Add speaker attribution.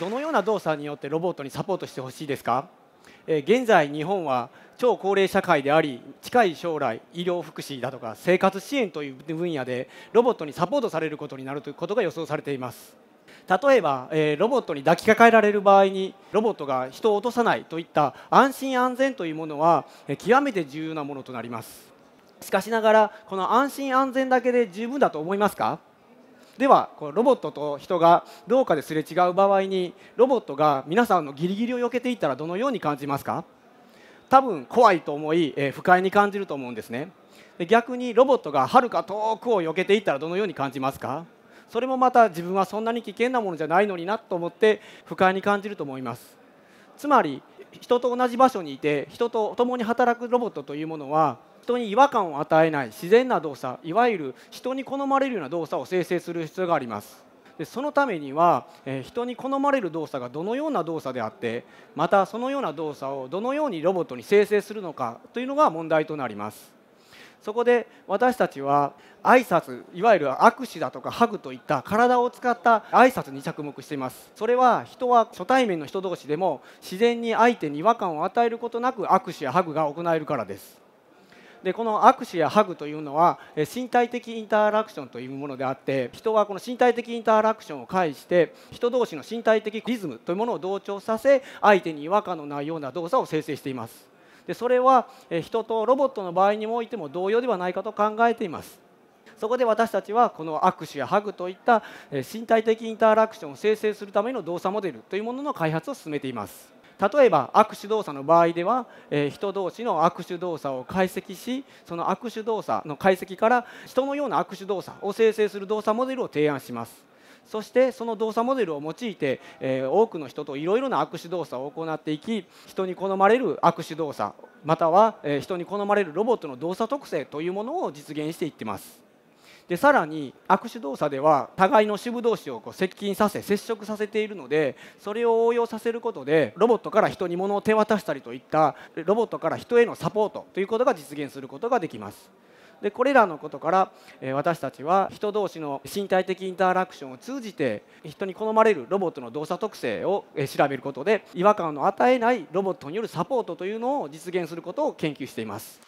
Speaker 1: どのような動作によってロボットにサポートしてほしいですか、え現在日本は超高齢社会であり近い将来医療福祉だとか生活支援という分野でロボットにサポートされることになるということが予想されています例えば、えロボットに抱きかかえられる場合にロボットが人を落とさないといった安心安全というものは、え極めて重要なものとなりますしかしながらこの安心安全だけで十分だと思いますかではこのロボットと人が廊下ですれ違う場合にロボットが皆さんのギリギリを避けていったらどのように感じますか多分怖いと思い、えー、不快に感じると思うんですねで逆にロボットがはるか遠くを避けていったらどのように感じますかそれもまた自分はそんなに危険なものじゃないのになと思って不快に感じると思いますつまり人と同じ場所にいて人と共に働くロボットというものは人に違和感を与えない自然な動作いわゆる人に好まれるような動作を生成する必要があります。でそのためには、え人に好まれる動作がどのような動作であってまたそのような動作をどのようにロボットに生成するのかというのが問題となります。そこで私たちは挨拶いわゆる握手だとかハグといった体を使った挨拶に着目していますそれは人は初対面の人同士でも自然に相手に違和感を与えることなく握手やハグが行えるからですでこの握手やハグというのは身体的インタラクションというものであって人はこの身体的インタラクションを介して人同士の身体的リズムというものを同調させ相手に違和感のないような動作を生成していますでそれは人とロボットの場合においても同様ではないかと考えています。そこで私たちはこの握手やハグといった身体的インタラクションを生成するための動作モデルというものの開発を進めています。例えば握手動作の場合では、え人同士の握手動作を解析しその握手動作の解析から人のような握手動作を生成する動作モデルを提案しますそしてその動作モデルを用いて、え多くの人といろいろな握手動作を行っていき人に好まれる握手動作または、え人に好まれるロボットの動作特性というものを実現していってます。でさらに握手動作では互いの支部同士をこう接近させ接触させているのでそれを応用させることでロボットから人に物を手渡したりといったロボットから人へのサポートということが実現することができます。でこれらのことから、え私たちは人同士の身体的インタラクションを通じて人に好まれるロボットの動作特性を、え調べることで違和感の与えないロボットによるサポートというのを実現することを研究しています。